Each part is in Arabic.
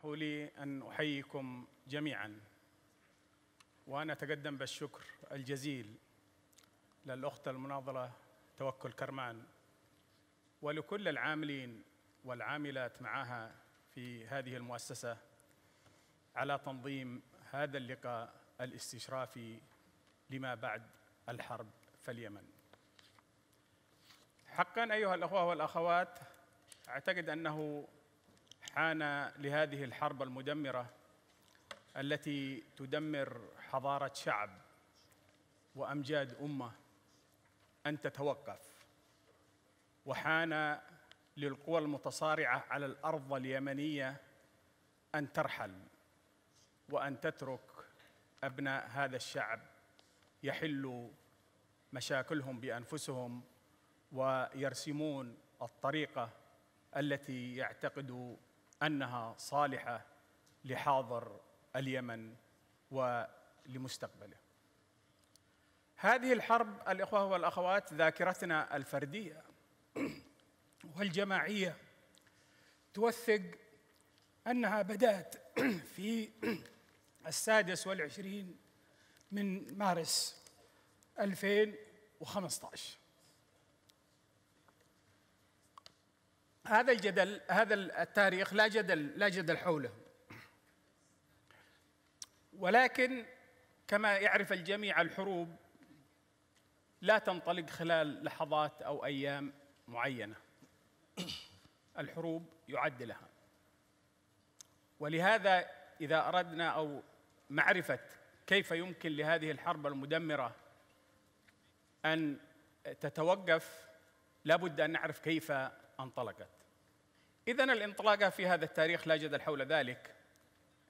اسمحوا لي أن أحييكم جميعا وأنا أتقدم بالشكر الجزيل للأخت المناضلة توكل كرمان ولكل العاملين والعاملات معها في هذه المؤسسة على تنظيم هذا اللقاء الاستشرافي لما بعد الحرب في اليمن حقا أيها الأخوة والأخوات أعتقد أنه حان لهذه الحرب المدمره التي تدمر حضاره شعب وامجاد امه ان تتوقف وحان للقوى المتصارعه على الارض اليمنيه ان ترحل وان تترك ابناء هذا الشعب يحلوا مشاكلهم بانفسهم ويرسمون الطريقه التي يعتقد انها صالحه لحاضر اليمن ولمستقبله. هذه الحرب الاخوه والاخوات ذاكرتنا الفرديه والجماعيه توثق انها بدات في السادس والعشرين من مارس 2015 هذا الجدل هذا التاريخ لا جدل لا جدل حوله ولكن كما يعرف الجميع الحروب لا تنطلق خلال لحظات او ايام معينه الحروب يعد لها ولهذا اذا اردنا او معرفه كيف يمكن لهذه الحرب المدمره ان تتوقف لابد ان نعرف كيف انطلقت إذا الانطلاقة في هذا التاريخ لا جدل حول ذلك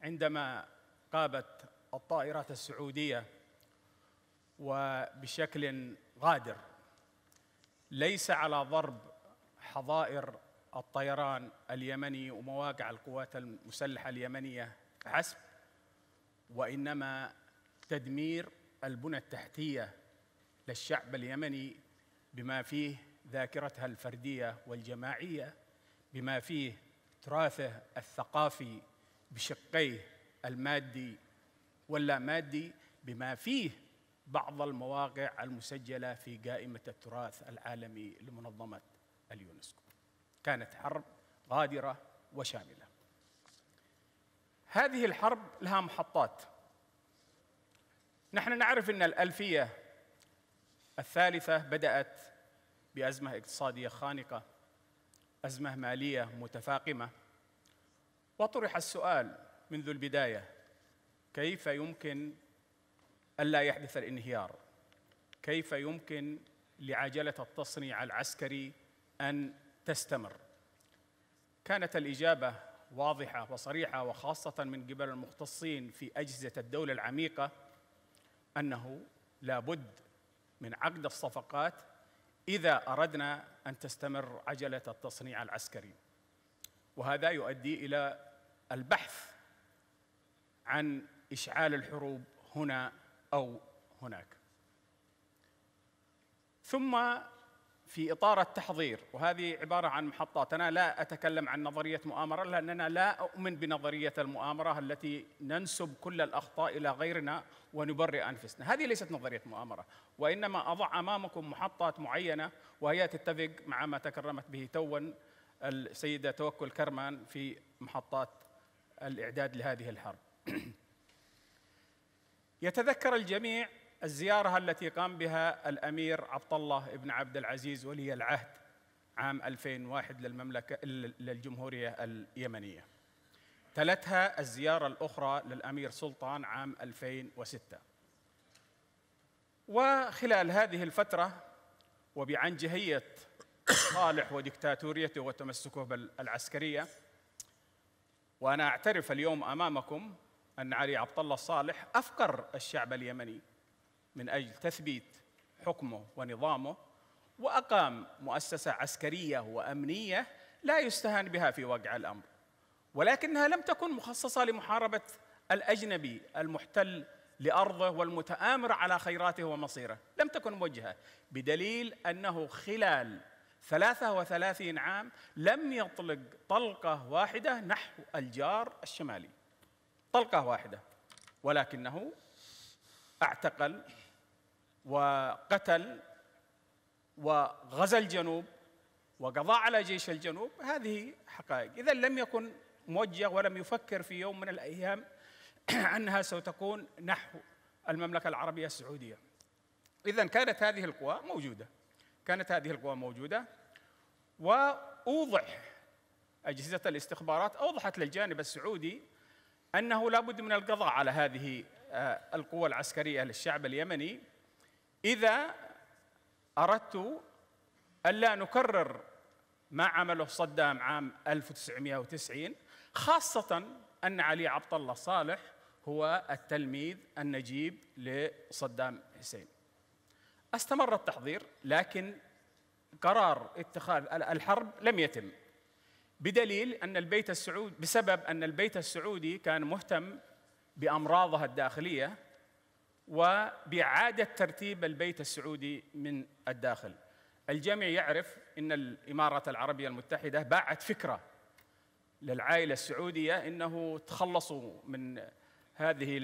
عندما قابت الطائرات السعودية وبشكل غادر ليس على ضرب حظائر الطيران اليمني ومواقع القوات المسلحة اليمنية حسب وإنما تدمير البنى التحتية للشعب اليمني بما فيه ذاكرتها الفرديه والجماعيه بما فيه تراثه الثقافي بشقيه المادي واللامادي مادي بما فيه بعض المواقع المسجله في قائمه التراث العالمي لمنظمه اليونسكو. كانت حرب غادره وشامله. هذه الحرب لها محطات. نحن نعرف ان الالفيه الثالثه بدات بأزمة اقتصادية خانقة أزمة مالية متفاقمة وطرح السؤال منذ البداية كيف يمكن ألا يحدث الانهيار كيف يمكن لعجلة التصنيع العسكري أن تستمر كانت الإجابة واضحة وصريحة وخاصة من قبل المختصين في أجهزة الدولة العميقة أنه لابد من عقد الصفقات إذا أردنا أن تستمر عجلة التصنيع العسكري وهذا يؤدي إلى البحث عن إشعال الحروب هنا أو هناك ثم في إطار التحضير وهذه عبارة عن محطات أنا لا أتكلم عن نظرية مؤامرة لأننا لا أؤمن بنظرية المؤامرة التي ننسب كل الأخطاء إلى غيرنا ونبرئ أنفسنا هذه ليست نظرية مؤامرة وإنما أضع أمامكم محطات معينة وهي تتفق مع ما تكرمت به توا السيدة توكل كرمان في محطات الإعداد لهذه الحرب يتذكر الجميع الزيارة التي قام بها الأمير عبد الله بن عبد العزيز ولي العهد عام 2001 للمملكة للجمهورية اليمنية تلتها الزيارة الأخرى للأمير سلطان عام 2006 وخلال هذه الفترة وبعنجهية صالح ودكتاتوريته وتمسكه بالعسكرية وأنا أعترف اليوم أمامكم أن علي عبد الله صالح أفقر الشعب اليمني من أجل تثبيت حكمه ونظامه وأقام مؤسسة عسكرية وأمنية لا يستهان بها في واقع الأمر ولكنها لم تكن مخصصة لمحاربة الأجنبي المحتل لأرضه والمتآمر على خيراته ومصيره لم تكن موجهة بدليل أنه خلال 33 عام لم يطلق طلقة واحدة نحو الجار الشمالي طلقة واحدة ولكنه اعتقل وقتل وغزا الجنوب وقضى على جيش الجنوب هذه حقائق إذا لم يكن موجه ولم يفكر في يوم من الأيام أنها ستكون نحو المملكة العربية السعودية إذا كانت هذه القوى موجودة كانت هذه القوى موجودة وأوضح أجهزة الاستخبارات أوضحت للجانب السعودي أنه لا بد من القضاء على هذه آه، القوى العسكرية للشعب اليمني إذا أردت ألا نكرر ما عمله صدام عام 1990 خاصة أن علي عبد الله صالح هو التلميذ النجيب لصدام حسين استمر التحضير لكن قرار اتخاذ الحرب لم يتم بدليل أن البيت السعودي بسبب أن البيت السعودي كان مهتم بأمراضها الداخلية وبإعادة ترتيب البيت السعودي من الداخل الجميع يعرف أن الإمارات العربية المتحدة باعت فكرة للعائلة السعودية أنه تخلصوا من هذه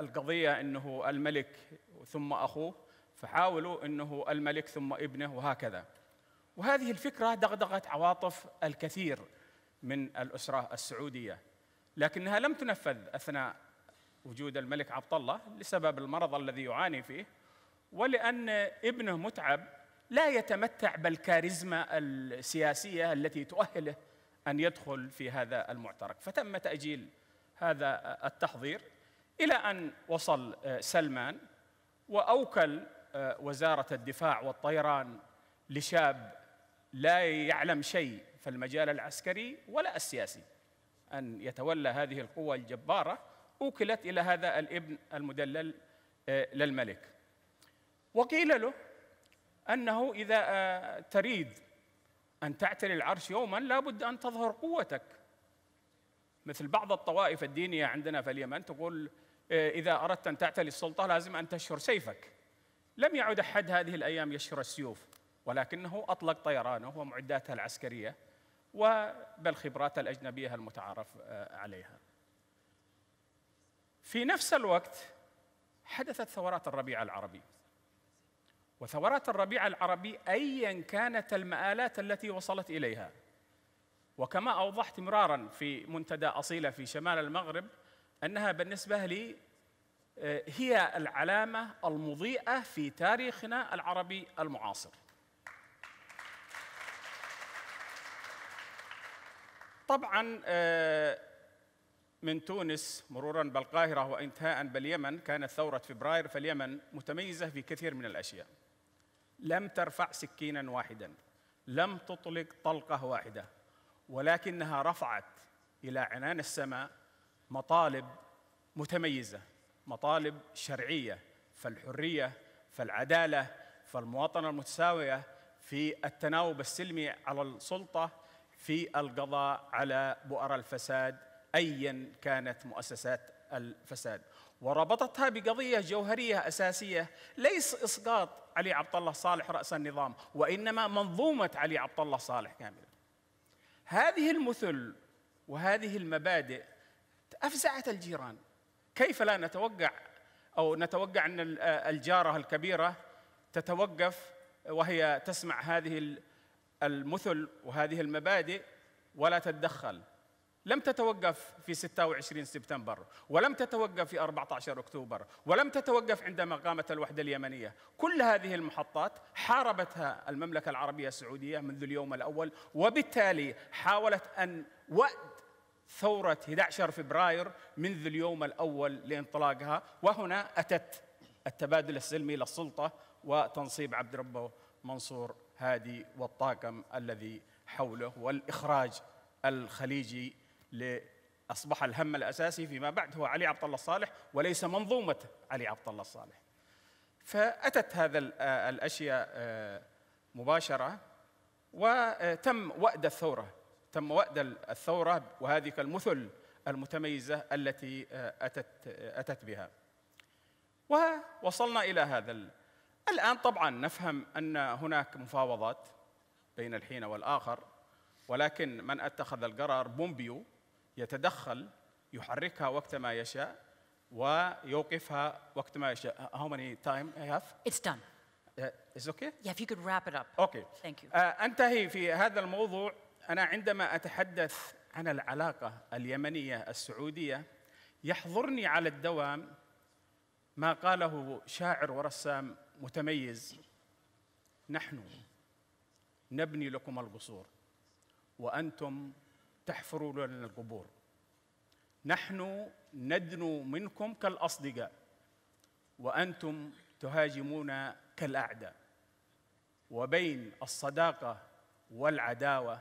القضية أنه الملك ثم أخوه فحاولوا أنه الملك ثم ابنه وهكذا وهذه الفكرة دغدغت عواطف الكثير من الأسرة السعودية لكنها لم تنفذ أثناء وجود الملك عبد الله لسبب المرض الذي يعاني فيه ولأن ابنه متعب لا يتمتع بالكاريزما السياسية التي تؤهله أن يدخل في هذا المعترك فتم تأجيل هذا التحضير إلى أن وصل سلمان وأوكل وزارة الدفاع والطيران لشاب لا يعلم شيء في المجال العسكري ولا السياسي أن يتولى هذه القوة الجبارة أوكلت إلى هذا الابن المدلل آه، للملك وقيل له أنه إذا آه، تريد أن تعتلي العرش يوما لابد أن تظهر قوتك مثل بعض الطوائف الدينية عندنا في اليمن تقول آه، إذا أردت أن تعتلي السلطة لازم أن تشهر سيفك لم يعد أحد هذه الأيام يشهر السيوف ولكنه أطلق طيرانه ومعداته العسكرية وبالخبرات الأجنبية المتعارف عليها في نفس الوقت حدثت ثورات الربيع العربي وثورات الربيع العربي ايا كانت المآلات التي وصلت اليها وكما اوضحت مرارا في منتدى اصيله في شمال المغرب انها بالنسبه لي آه، هي العلامه المضيئه في تاريخنا العربي المعاصر. طبعا آه، من تونس مرورا بالقاهرة وانتهاء باليمن كانت ثورة فبراير فاليمن متميزة في كثير من الأشياء لم ترفع سكينا واحدا لم تطلق طلقة واحدة ولكنها رفعت إلى عنان السماء مطالب متميزة مطالب شرعية فالحرية فالعدالة فالمواطنة المتساوية في التناوب السلمي على السلطة في القضاء على بؤر الفساد ايا كانت مؤسسات الفساد وربطتها بقضيه جوهريه اساسيه ليس اسقاط علي عبد الله صالح راس النظام وانما منظومه علي عبد الله صالح كامله هذه المثل وهذه المبادئ افزعت الجيران كيف لا نتوقع او نتوقع ان الجاره الكبيره تتوقف وهي تسمع هذه المثل وهذه المبادئ ولا تتدخل لم تتوقف في 26 سبتمبر ولم تتوقف في 14 أكتوبر ولم تتوقف عندما قامت الوحدة اليمنية كل هذه المحطات حاربتها المملكة العربية السعودية منذ اليوم الأول وبالتالي حاولت أن وأد ثورة 11 فبراير منذ اليوم الأول لانطلاقها وهنا أتت التبادل السلمي للسلطة وتنصيب عبد ربه منصور هادي والطاقم الذي حوله والإخراج الخليجي أصبح الهم الأساسي فيما بعد هو علي عبد الله الصالح وليس منظومة علي عبد الله الصالح فأتت هذا آه، الأشياء آه، مباشرة وتم وأد الثورة تم وأد الثورة وهذه المثل المتميزة التي آه، أتت, أتت بها ووصلنا إلى هذا الآن طبعا نفهم أن هناك مفاوضات بين الحين والآخر ولكن من أتخذ القرار بومبيو يتدخل يحركها وقت ما يشاء ويوقفها وقت ما يشاء. How many time I have? It's done. Uh, it's okay? Yeah, if you could wrap it up. Okay. Thank you. Uh, أنتهي في هذا الموضوع أنا عندما أتحدث عن العلاقة اليمنية السعودية يحضرني على الدوام ما قاله شاعر ورسام متميز نحن نبني لكم القصور وأنتم تحفروا لنا القبور نحن ندنو منكم كالأصدقاء وأنتم تهاجمون كالأعداء وبين الصداقة والعداوة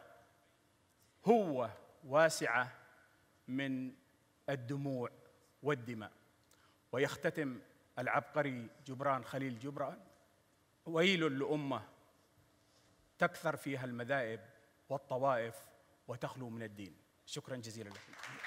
هو واسعة من الدموع والدماء ويختتم العبقري جبران خليل جبران ويل لأمة تكثر فيها المذائب والطوائف وتخلو من الدين شكرا جزيلا لكم